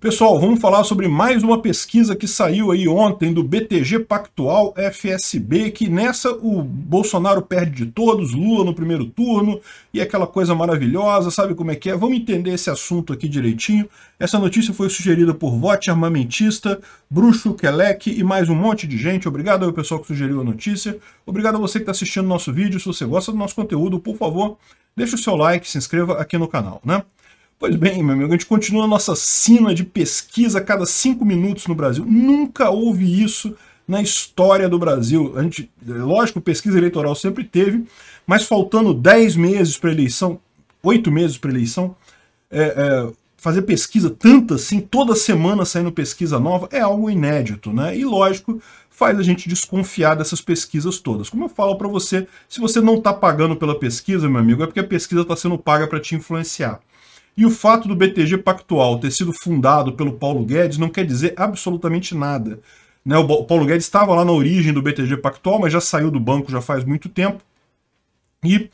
Pessoal, vamos falar sobre mais uma pesquisa que saiu aí ontem do BTG Pactual FSB, que nessa o Bolsonaro perde de todos, Lula no primeiro turno, e aquela coisa maravilhosa, sabe como é que é? Vamos entender esse assunto aqui direitinho. Essa notícia foi sugerida por Vote Armamentista, Bruxo, Kelec e mais um monte de gente. Obrigado ao pessoal que sugeriu a notícia. Obrigado a você que está assistindo nosso vídeo. Se você gosta do nosso conteúdo, por favor, deixa o seu like, se inscreva aqui no canal, né? Pois bem, meu amigo, a gente continua a nossa sina de pesquisa a cada cinco minutos no Brasil. Nunca houve isso na história do Brasil. A gente, é lógico, pesquisa eleitoral sempre teve, mas faltando dez meses para eleição, oito meses para eleição, é, é, fazer pesquisa tanta assim, toda semana saindo pesquisa nova, é algo inédito, né? E lógico, faz a gente desconfiar dessas pesquisas todas. Como eu falo para você, se você não está pagando pela pesquisa, meu amigo, é porque a pesquisa está sendo paga para te influenciar. E o fato do BTG Pactual ter sido fundado pelo Paulo Guedes não quer dizer absolutamente nada. Né? O Paulo Guedes estava lá na origem do BTG Pactual, mas já saiu do banco já faz muito tempo. E uh,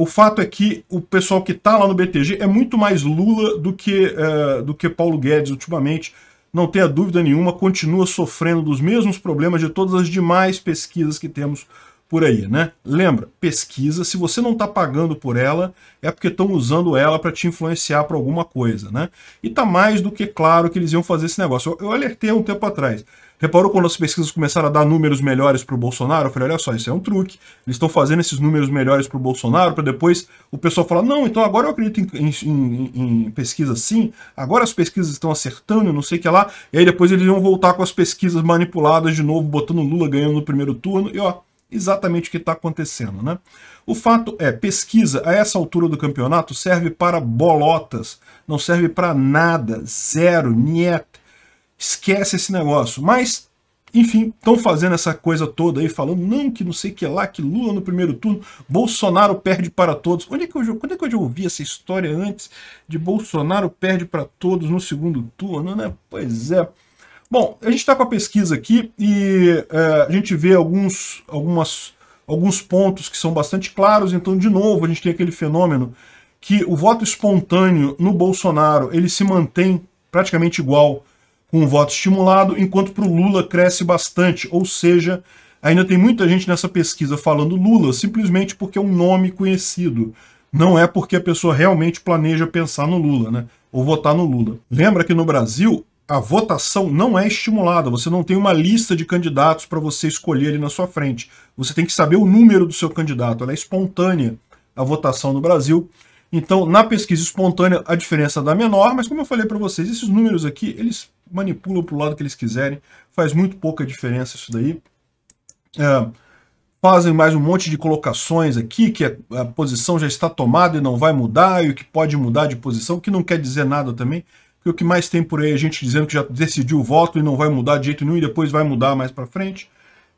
o fato é que o pessoal que está lá no BTG é muito mais Lula do que, uh, do que Paulo Guedes ultimamente. Não tenha dúvida nenhuma, continua sofrendo dos mesmos problemas de todas as demais pesquisas que temos por aí, né? Lembra, pesquisa, se você não está pagando por ela, é porque estão usando ela para te influenciar para alguma coisa, né? E tá mais do que claro que eles iam fazer esse negócio. Eu, eu alertei um tempo atrás. Reparou quando as pesquisas começaram a dar números melhores para o Bolsonaro? Eu falei, olha só, isso é um truque. Eles estão fazendo esses números melhores para o Bolsonaro para depois o pessoal falar, não, então agora eu acredito em, em, em, em pesquisa sim, agora as pesquisas estão acertando, não sei o que lá. E aí depois eles vão voltar com as pesquisas manipuladas de novo, botando Lula ganhando no primeiro turno e ó, exatamente o que está acontecendo. Né? O fato é, pesquisa a essa altura do campeonato serve para bolotas, não serve para nada, zero, niet, esquece esse negócio. Mas, enfim, estão fazendo essa coisa toda aí, falando não que não sei que lá, que Lula no primeiro turno, Bolsonaro perde para todos. Onde é que eu, quando é que eu já ouvi essa história antes de Bolsonaro perde para todos no segundo turno, né? Pois é. Bom, a gente está com a pesquisa aqui e é, a gente vê alguns, algumas, alguns pontos que são bastante claros. Então, de novo, a gente tem aquele fenômeno que o voto espontâneo no Bolsonaro ele se mantém praticamente igual com o voto estimulado, enquanto para o Lula cresce bastante. Ou seja, ainda tem muita gente nessa pesquisa falando Lula simplesmente porque é um nome conhecido. Não é porque a pessoa realmente planeja pensar no Lula, né? Ou votar no Lula. Lembra que no Brasil a votação não é estimulada, você não tem uma lista de candidatos para você escolher ali na sua frente. Você tem que saber o número do seu candidato, ela é espontânea a votação no Brasil. Então, na pesquisa espontânea, a diferença dá menor, mas como eu falei para vocês, esses números aqui, eles manipulam para o lado que eles quiserem, faz muito pouca diferença isso daí. É, fazem mais um monte de colocações aqui, que é, a, posição já está tomada e não vai mudar, e o que pode mudar de posição, que não quer dizer nada também que o que mais tem por aí é gente dizendo que já decidiu o voto e não vai mudar de jeito nenhum e depois vai mudar mais para frente.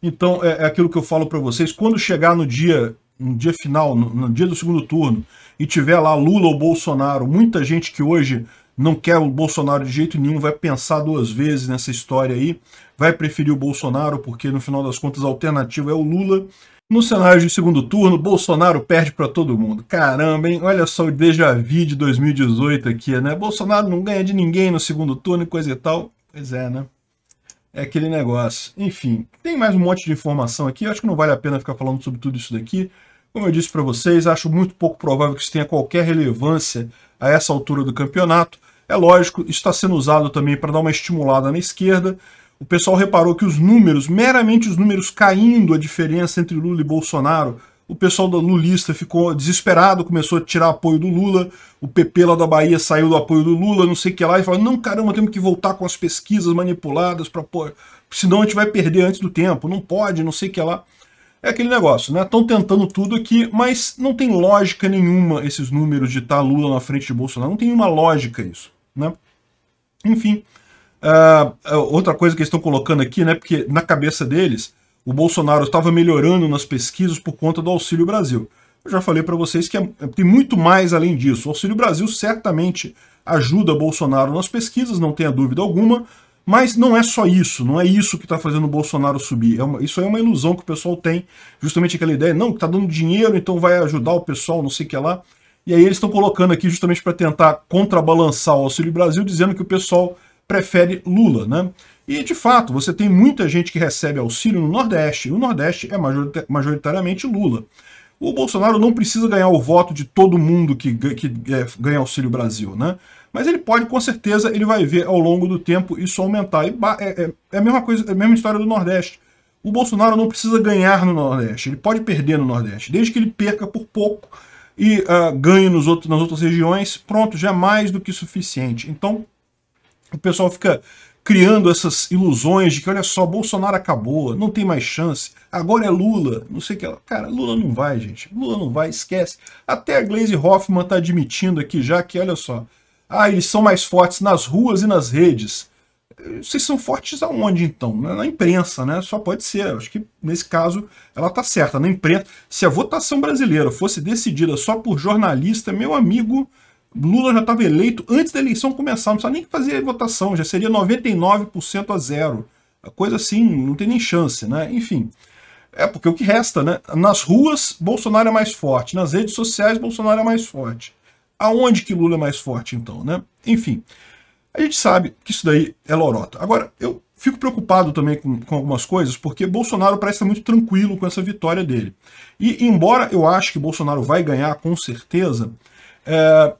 Então, é, é, aquilo que eu falo para vocês, quando chegar no dia no dia final, no, no dia do segundo turno, e tiver lá Lula ou Bolsonaro, muita gente que hoje não quer o Bolsonaro de jeito nenhum, vai pensar duas vezes nessa história aí, vai preferir o Bolsonaro, porque no final das contas a alternativa é o Lula, no cenário de segundo turno, Bolsonaro perde para todo mundo. Caramba, hein? Olha só o déjà vu de 2018 aqui, né? Bolsonaro não ganha de ninguém no segundo turno e coisa e tal. Pois é, né? É aquele negócio. Enfim, tem mais um monte de informação aqui. Eu acho que não vale a pena ficar falando sobre tudo isso daqui. Como eu disse para vocês, acho muito pouco provável que isso tenha qualquer relevância a essa altura do campeonato. É lógico, isso está sendo usado também para dar uma estimulada na esquerda o pessoal reparou que os números, meramente os números caindo, a diferença entre Lula e Bolsonaro, o pessoal da lulista ficou desesperado, começou a tirar apoio do Lula, o PP lá da Bahia saiu do apoio do Lula, não sei o que lá, e falou, não, caramba, temos que voltar com as pesquisas manipuladas, pra, pô, senão a gente vai perder antes do tempo, não pode, não sei o que lá. É aquele negócio, né? Estão tentando tudo aqui, mas não tem lógica nenhuma esses números de estar tá Lula na frente de Bolsonaro, não tem nenhuma lógica isso, né? Enfim, ah, ah, outra coisa que eles estão colocando aqui, né? Porque na cabeça deles, o Bolsonaro estava melhorando nas pesquisas por conta do Auxílio Brasil. Eu já falei para vocês que é, é, tem muito mais além disso. O Auxílio Brasil certamente ajuda Bolsonaro nas pesquisas, não tenha dúvida alguma, mas não é só isso, não é isso que está fazendo o Bolsonaro subir. É uma, isso é uma ilusão que o pessoal tem, justamente aquela ideia, não, que está dando dinheiro, então vai ajudar o pessoal, não sei o que lá. E aí eles estão colocando aqui justamente para tentar contrabalançar o Auxílio Brasil, dizendo que o pessoal prefere Lula, né? E, de fato, você tem muita gente que recebe auxílio no Nordeste, e o Nordeste é majoritariamente Lula. O Bolsonaro não precisa ganhar o voto de todo mundo que, que é, ganha Auxílio Brasil, né? Mas ele pode, com certeza, ele vai ver ao longo do tempo isso aumentar. E é, é, é a mesma coisa, é a mesma história do Nordeste. O Bolsonaro não precisa ganhar no Nordeste, ele pode perder no Nordeste, desde que ele perca por pouco e uh, ganhe nos outros, nas outras regiões, pronto, já é mais do que suficiente. Então, o pessoal fica criando essas ilusões de que, olha só, Bolsonaro acabou, não tem mais chance, agora é Lula, não sei o que. Cara, Lula não vai, gente. Lula não vai, esquece. Até a Glaze Hoffman está admitindo aqui já que, olha só, ah, eles são mais fortes nas ruas e nas redes. Vocês são fortes aonde, então? Na imprensa, né? Só pode ser. Acho que, nesse caso, ela está certa. Na imprensa, se a votação brasileira fosse decidida só por jornalista, meu amigo, Lula já estava eleito antes da eleição começar, não precisava nem fazer votação, já seria 99% a zero. coisa assim, não tem nem chance, né? Enfim, é porque o que resta, né? Nas ruas, Bolsonaro é mais forte. Nas redes sociais, Bolsonaro é mais forte. Aonde que Lula é mais forte, então, né? Enfim, a gente sabe que isso daí é lorota. Agora, eu fico preocupado também com, com algumas coisas, porque Bolsonaro parece estar muito tranquilo com essa vitória dele. E, embora eu ache que Bolsonaro vai ganhar, com certeza, é,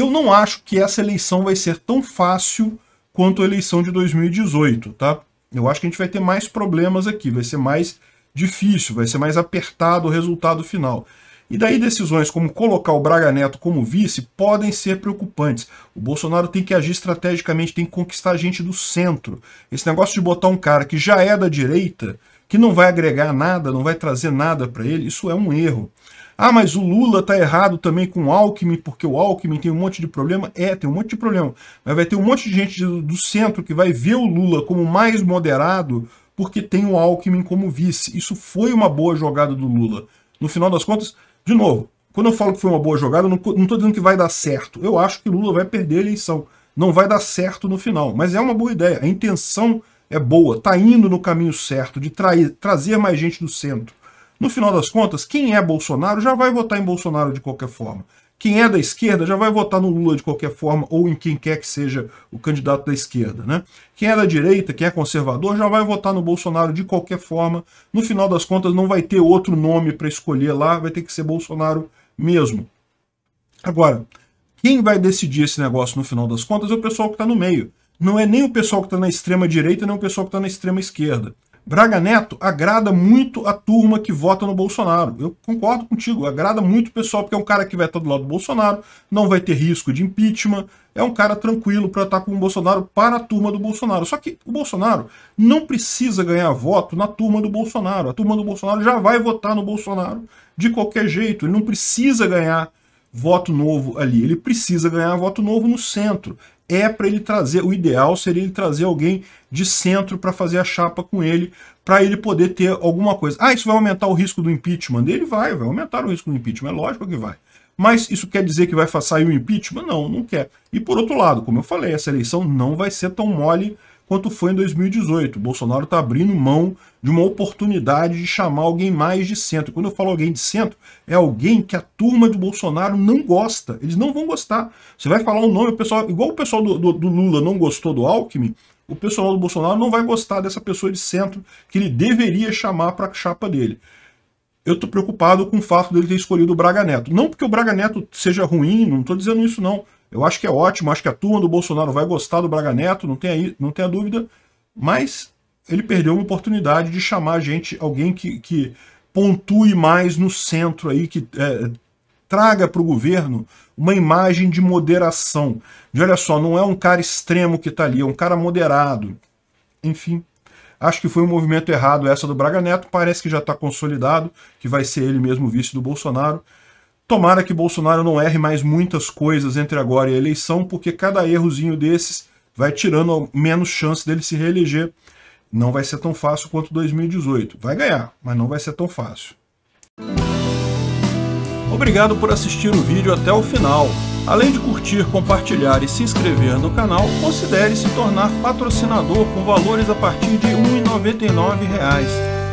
eu não acho que essa eleição vai ser tão fácil quanto a eleição de 2018, tá? Eu acho que a gente vai ter mais problemas aqui, vai ser mais difícil, vai ser mais apertado o resultado final. E daí decisões como colocar o Braga Neto como vice podem ser preocupantes. O Bolsonaro tem que agir estrategicamente, tem que conquistar a gente do centro. Esse negócio de botar um cara que já é da direita, que não vai agregar nada, não vai trazer nada para ele, isso é um erro. Ah, mas o Lula tá errado também com o Alckmin, porque o Alckmin tem um monte de problema. É, tem um monte de problema. Mas vai ter um monte de gente do centro que vai ver o Lula como mais moderado porque tem o Alckmin como vice. Isso foi uma boa jogada do Lula. No final das contas, de novo, quando eu falo que foi uma boa jogada, eu não estou dizendo que vai dar certo. Eu acho que Lula vai perder a eleição. Não vai dar certo no final. Mas é uma boa ideia. A intenção é boa. Está indo no caminho certo de trair, trazer mais gente do centro no final das contas, quem é Bolsonaro já vai votar em Bolsonaro de qualquer forma. Quem é da esquerda já vai votar no Lula de qualquer forma ou em quem quer que seja o candidato da esquerda, né? Quem é da direita, quem é conservador, já vai votar no Bolsonaro de qualquer forma. No final das contas, não vai ter outro nome para escolher lá, vai ter que ser Bolsonaro mesmo. Agora, quem vai decidir esse negócio no final das contas é o pessoal que está no meio. Não é nem o pessoal que está na extrema direita, nem o pessoal que está na extrema esquerda. Braga Neto agrada muito a turma que vota no Bolsonaro. Eu concordo contigo, agrada muito o pessoal, porque é um cara que vai estar do lado do Bolsonaro, não vai ter risco de impeachment, é um cara tranquilo para estar com o Bolsonaro para a turma do Bolsonaro. Só que o Bolsonaro não precisa ganhar voto na turma do Bolsonaro. A turma do Bolsonaro já vai votar no Bolsonaro de qualquer jeito, ele não precisa ganhar voto novo ali, ele precisa ganhar voto novo no centro é para ele trazer, o ideal seria ele trazer alguém de centro para fazer a chapa com ele, para ele poder ter alguma coisa. Ah, isso vai aumentar o risco do impeachment dele? Vai, vai aumentar o risco do impeachment, é lógico que vai. Mas isso quer dizer que vai sair o impeachment? Não, não quer. E por outro lado, como eu falei, essa eleição não vai ser tão mole quanto foi em 2018. O Bolsonaro está abrindo mão de uma oportunidade de chamar alguém mais de centro. Quando eu falo alguém de centro, é alguém que a turma do Bolsonaro não gosta. Eles não vão gostar. Você vai falar um nome, o pessoal, igual o pessoal do, do, do Lula não gostou do Alckmin, o pessoal do Bolsonaro não vai gostar dessa pessoa de centro que ele deveria chamar para a chapa dele eu estou preocupado com o fato dele ter escolhido o Braga Neto. Não porque o Braga Neto seja ruim, não estou dizendo isso não. Eu acho que é ótimo, acho que a turma do Bolsonaro vai gostar do Braga Neto, não tenha, não tenha dúvida, mas ele perdeu uma oportunidade de chamar gente, alguém que, que pontue mais no centro aí, que é, traga para o governo uma imagem de moderação. De olha só, não é um cara extremo que está ali, é um cara moderado. Enfim, acho que foi um movimento errado essa do Braga Neto, parece que já está consolidado, que vai ser ele mesmo vice do Bolsonaro. Tomara que Bolsonaro não erre mais muitas coisas entre agora e a eleição, porque cada errozinho desses vai tirando menos chance dele se reeleger. Não vai ser tão fácil quanto 2018. Vai ganhar, mas não vai ser tão fácil. Obrigado por assistir o vídeo até o final. Além de curtir, compartilhar e se inscrever no canal, considere se tornar patrocinador com valores a partir de R$ 1,99